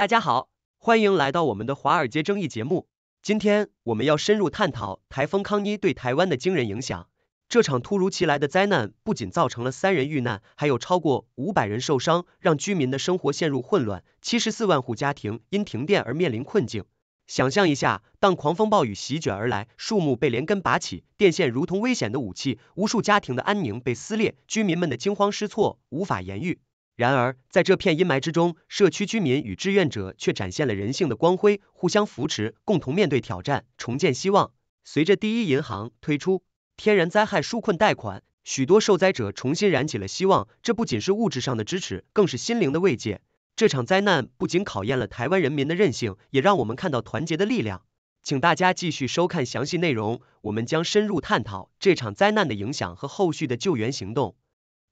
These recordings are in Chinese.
大家好，欢迎来到我们的华尔街争议节目。今天我们要深入探讨台风康妮对台湾的惊人影响。这场突如其来的灾难不仅造成了三人遇难，还有超过五百人受伤，让居民的生活陷入混乱。七十四万户家庭因停电而面临困境。想象一下，当狂风暴雨席卷而来，树木被连根拔起，电线如同危险的武器，无数家庭的安宁被撕裂，居民们的惊慌失措无法言喻。然而，在这片阴霾之中，社区居民与志愿者却展现了人性的光辉，互相扶持，共同面对挑战，重建希望。随着第一银行推出天然灾害纾困贷款，许多受灾者重新燃起了希望。这不仅是物质上的支持，更是心灵的慰藉。这场灾难不仅考验了台湾人民的韧性，也让我们看到团结的力量。请大家继续收看详细内容，我们将深入探讨这场灾难的影响和后续的救援行动。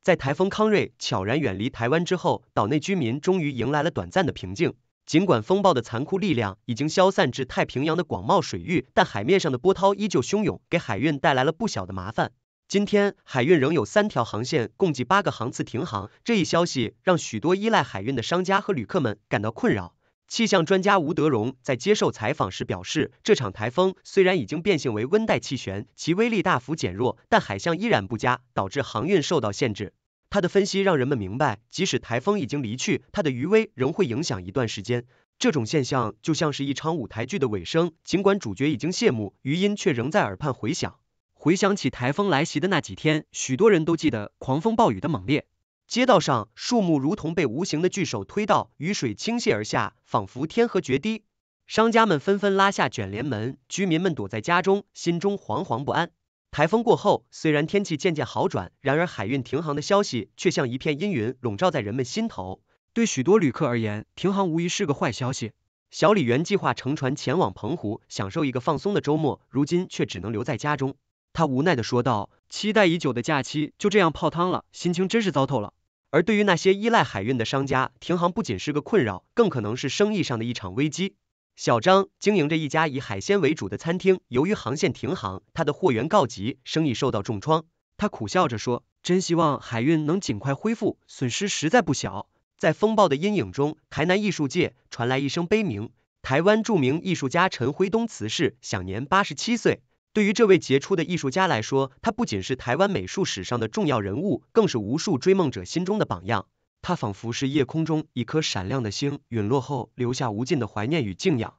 在台风康瑞悄然远离台湾之后，岛内居民终于迎来了短暂的平静。尽管风暴的残酷力量已经消散至太平洋的广袤水域，但海面上的波涛依旧汹涌，给海运带来了不小的麻烦。今天，海运仍有三条航线共计八个航次停航，这一消息让许多依赖海运的商家和旅客们感到困扰。气象专家吴德荣在接受采访时表示，这场台风虽然已经变性为温带气旋，其威力大幅减弱，但海象依然不佳，导致航运受到限制。他的分析让人们明白，即使台风已经离去，它的余威仍会影响一段时间。这种现象就像是一场舞台剧的尾声，尽管主角已经谢幕，余音却仍在耳畔回响。回想起台风来袭的那几天，许多人都记得狂风暴雨的猛烈。街道上，树木如同被无形的巨手推倒，雨水倾泻而下，仿佛天河决堤。商家们纷纷拉下卷帘门，居民们躲在家中，心中惶惶不安。台风过后，虽然天气渐渐好转，然而海运停航的消息却像一片阴云笼罩在人们心头。对许多旅客而言，停航无疑是个坏消息。小李原计划乘船前往澎湖，享受一个放松的周末，如今却只能留在家中。他无奈的说道：“期待已久的假期就这样泡汤了，心情真是糟透了。”而对于那些依赖海运的商家，停航不仅是个困扰，更可能是生意上的一场危机。小张经营着一家以海鲜为主的餐厅，由于航线停航，他的货源告急，生意受到重创。他苦笑着说：“真希望海运能尽快恢复，损失实在不小。”在风暴的阴影中，台南艺术界传来一声悲鸣：台湾著名艺术家陈辉东辞世，享年八十七岁。对于这位杰出的艺术家来说，他不仅是台湾美术史上的重要人物，更是无数追梦者心中的榜样。他仿佛是夜空中一颗闪亮的星，陨落后留下无尽的怀念与敬仰。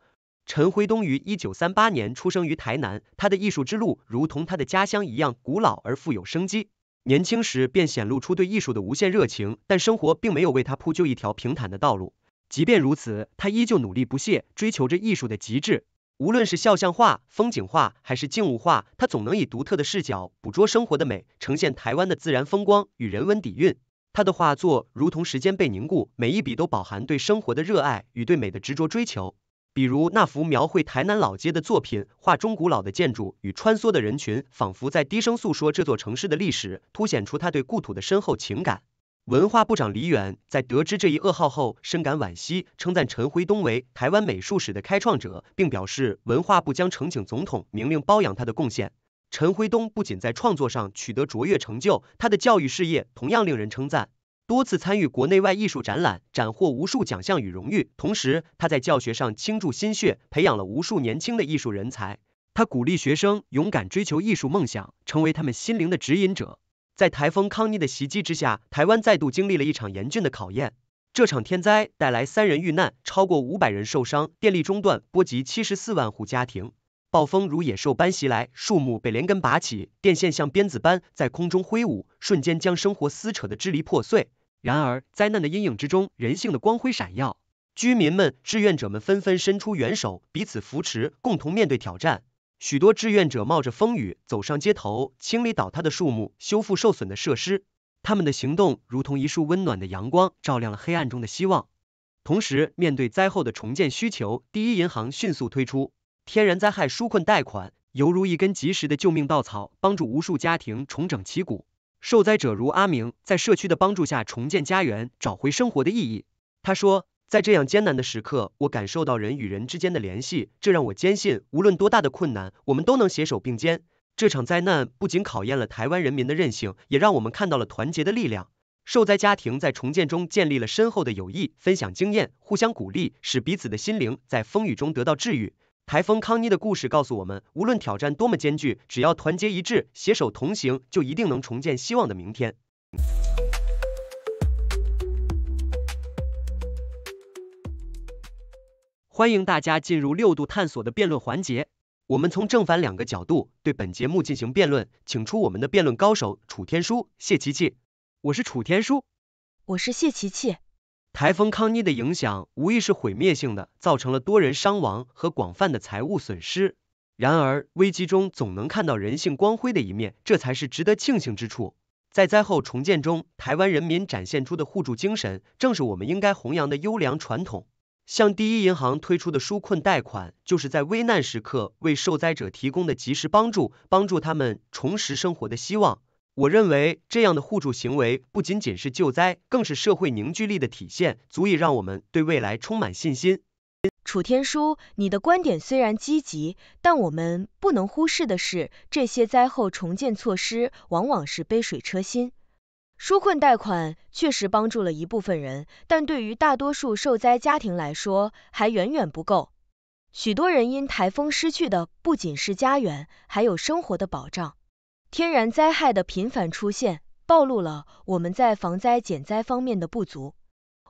陈辉东于一九三八年出生于台南，他的艺术之路如同他的家乡一样古老而富有生机。年轻时便显露出对艺术的无限热情，但生活并没有为他铺就一条平坦的道路。即便如此，他依旧努力不懈，追求着艺术的极致。无论是肖像画、风景画还是静物画，他总能以独特的视角捕捉生活的美，呈现台湾的自然风光与人文底蕴。他的画作如同时间被凝固，每一笔都饱含对生活的热爱与对美的执着追求。比如那幅描绘台南老街的作品，画中古老的建筑与穿梭的人群，仿佛在低声诉说这座城市的历史，凸显出他对故土的深厚情感。文化部长李远在得知这一噩耗后，深感惋惜，称赞陈辉东为台湾美术史的开创者，并表示文化部将呈请总统明令褒扬他的贡献。陈辉东不仅在创作上取得卓越成就，他的教育事业同样令人称赞。多次参与国内外艺术展览，斩获无数奖项与荣誉。同时，他在教学上倾注心血，培养了无数年轻的艺术人才。他鼓励学生勇敢追求艺术梦想，成为他们心灵的指引者。在台风康妮的袭击之下，台湾再度经历了一场严峻的考验。这场天灾带来三人遇难，超过五百人受伤，电力中断，波及七十四万户家庭。暴风如野兽般袭来，树木被连根拔起，电线像鞭子般在空中挥舞，瞬间将生活撕扯得支离破碎。然而，灾难的阴影之中，人性的光辉闪耀。居民们、志愿者们纷纷伸出援手，彼此扶持，共同面对挑战。许多志愿者冒着风雨走上街头，清理倒塌的树木，修复受损的设施。他们的行动如同一束温暖的阳光，照亮了黑暗中的希望。同时，面对灾后的重建需求，第一银行迅速推出天然灾害纾困贷款，犹如一根及时的救命稻草，帮助无数家庭重整旗鼓。受灾者如阿明，在社区的帮助下重建家园，找回生活的意义。他说。在这样艰难的时刻，我感受到人与人之间的联系，这让我坚信，无论多大的困难，我们都能携手并肩。这场灾难不仅考验了台湾人民的韧性，也让我们看到了团结的力量。受灾家庭在重建中建立了深厚的友谊，分享经验，互相鼓励，使彼此的心灵在风雨中得到治愈。台风康妮的故事告诉我们，无论挑战多么艰巨，只要团结一致，携手同行，就一定能重建希望的明天。欢迎大家进入六度探索的辩论环节，我们从正反两个角度对本节目进行辩论，请出我们的辩论高手楚天舒、谢琪琪。我是楚天舒，我是谢琪琪。台风康妮的影响无疑是毁灭性的，造成了多人伤亡和广泛的财务损失。然而，危机中总能看到人性光辉的一面，这才是值得庆幸之处。在灾后重建中，台湾人民展现出的互助精神，正是我们应该弘扬的优良传统。像第一银行推出的纾困贷款，就是在危难时刻为受灾者提供的及时帮助，帮助他们重拾生活的希望。我认为，这样的互助行为不仅仅是救灾，更是社会凝聚力的体现，足以让我们对未来充满信心。楚天舒，你的观点虽然积极，但我们不能忽视的是，这些灾后重建措施往往是杯水车薪。纾困贷款确实帮助了一部分人，但对于大多数受灾家庭来说，还远远不够。许多人因台风失去的不仅是家园，还有生活的保障。天然灾害的频繁出现，暴露了我们在防灾减灾方面的不足。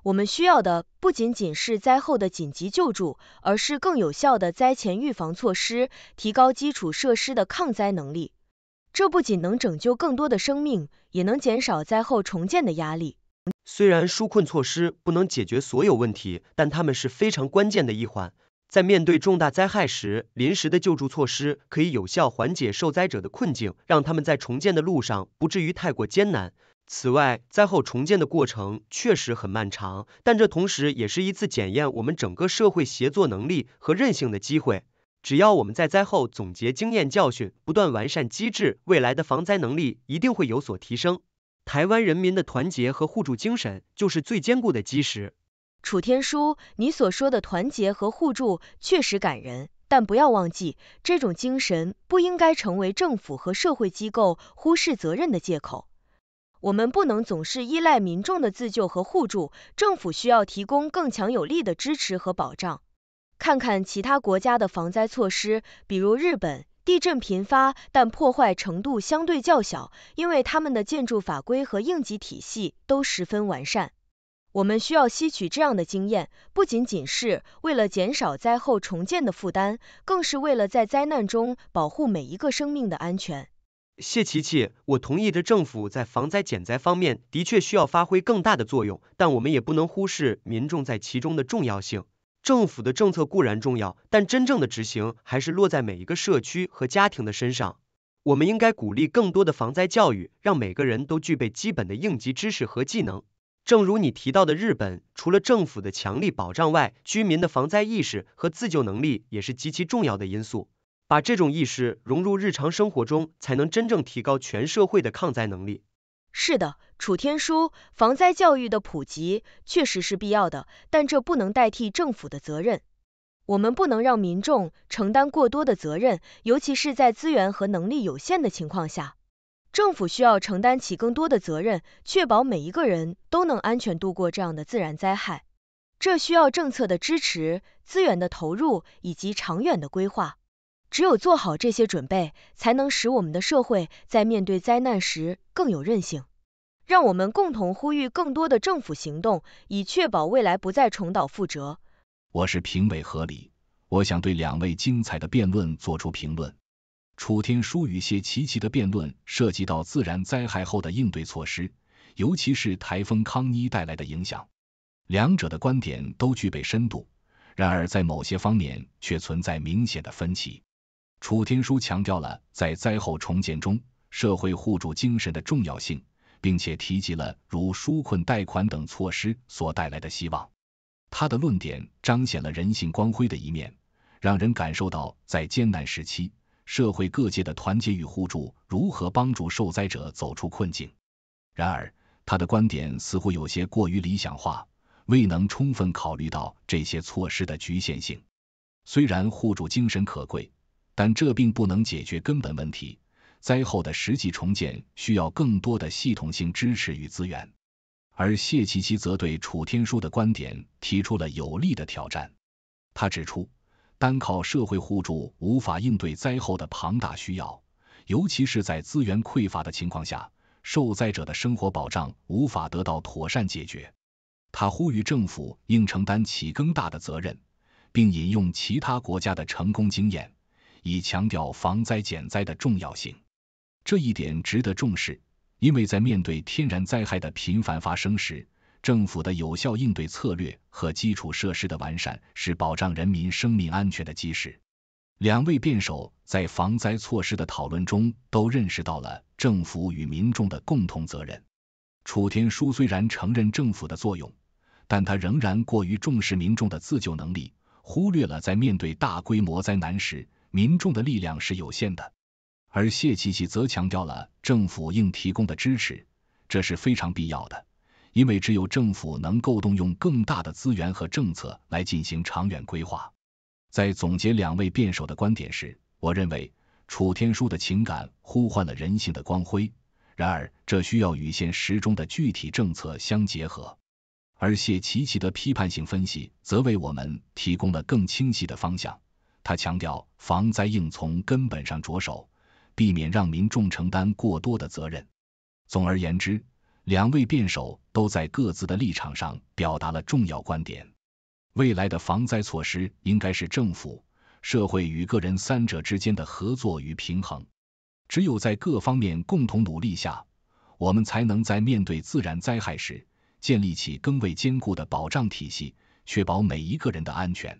我们需要的不仅仅是灾后的紧急救助，而是更有效的灾前预防措施，提高基础设施的抗灾能力。这不仅能拯救更多的生命，也能减少灾后重建的压力。虽然纾困措施不能解决所有问题，但他们是非常关键的一环。在面对重大灾害时，临时的救助措施可以有效缓解受灾者的困境，让他们在重建的路上不至于太过艰难。此外，灾后重建的过程确实很漫长，但这同时也是一次检验我们整个社会协作能力和韧性的机会。只要我们在灾后总结经验教训，不断完善机制，未来的防灾能力一定会有所提升。台湾人民的团结和互助精神就是最坚固的基石。楚天舒，你所说的团结和互助确实感人，但不要忘记，这种精神不应该成为政府和社会机构忽视责任的借口。我们不能总是依赖民众的自救和互助，政府需要提供更强有力的支持和保障。看看其他国家的防灾措施，比如日本，地震频发，但破坏程度相对较小，因为他们的建筑法规和应急体系都十分完善。我们需要吸取这样的经验，不仅仅是为了减少灾后重建的负担，更是为了在灾难中保护每一个生命的安全。谢琪琪，我同意，政府在防灾减灾方面的确需要发挥更大的作用，但我们也不能忽视民众在其中的重要性。政府的政策固然重要，但真正的执行还是落在每一个社区和家庭的身上。我们应该鼓励更多的防灾教育，让每个人都具备基本的应急知识和技能。正如你提到的，日本除了政府的强力保障外，居民的防灾意识和自救能力也是极其重要的因素。把这种意识融入日常生活中，才能真正提高全社会的抗灾能力。是的，楚天舒，防灾教育的普及确实是必要的，但这不能代替政府的责任。我们不能让民众承担过多的责任，尤其是在资源和能力有限的情况下。政府需要承担起更多的责任，确保每一个人都能安全度过这样的自然灾害。这需要政策的支持、资源的投入以及长远的规划。只有做好这些准备，才能使我们的社会在面对灾难时更有韧性。让我们共同呼吁更多的政府行动，以确保未来不再重蹈覆辙。我是评委何理，我想对两位精彩的辩论做出评论。楚天舒与谢琪琪的辩论涉及到自然灾害后的应对措施，尤其是台风康妮带来的影响。两者的观点都具备深度，然而在某些方面却存在明显的分歧。楚天舒强调了在灾后重建中社会互助精神的重要性，并且提及了如纾困贷款等措施所带来的希望。他的论点彰显了人性光辉的一面，让人感受到在艰难时期社会各界的团结与互助如何帮助受灾者走出困境。然而，他的观点似乎有些过于理想化，未能充分考虑到这些措施的局限性。虽然互助精神可贵，但这并不能解决根本问题。灾后的实际重建需要更多的系统性支持与资源。而谢奇奇则对楚天书的观点提出了有力的挑战。他指出，单靠社会互助无法应对灾后的庞大需要，尤其是在资源匮乏的情况下，受灾者的生活保障无法得到妥善解决。他呼吁政府应承担起更大的责任，并引用其他国家的成功经验。以强调防灾减灾的重要性，这一点值得重视。因为在面对天然灾害的频繁发生时，政府的有效应对策略和基础设施的完善是保障人民生命安全的基石。两位辩手在防灾措施的讨论中都认识到了政府与民众的共同责任。楚天舒虽然承认政府的作用，但他仍然过于重视民众的自救能力，忽略了在面对大规模灾难时。民众的力量是有限的，而谢琪琪则强调了政府应提供的支持，这是非常必要的，因为只有政府能够动用更大的资源和政策来进行长远规划。在总结两位辩手的观点时，我认为楚天舒的情感呼唤了人性的光辉，然而这需要与现实中的具体政策相结合，而谢奇奇的批判性分析则为我们提供了更清晰的方向。他强调，防灾应从根本上着手，避免让民众承担过多的责任。总而言之，两位辩手都在各自的立场上表达了重要观点。未来的防灾措施应该是政府、社会与个人三者之间的合作与平衡。只有在各方面共同努力下，我们才能在面对自然灾害时建立起更为坚固的保障体系，确保每一个人的安全。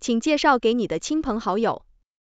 请介绍给你的亲朋好友。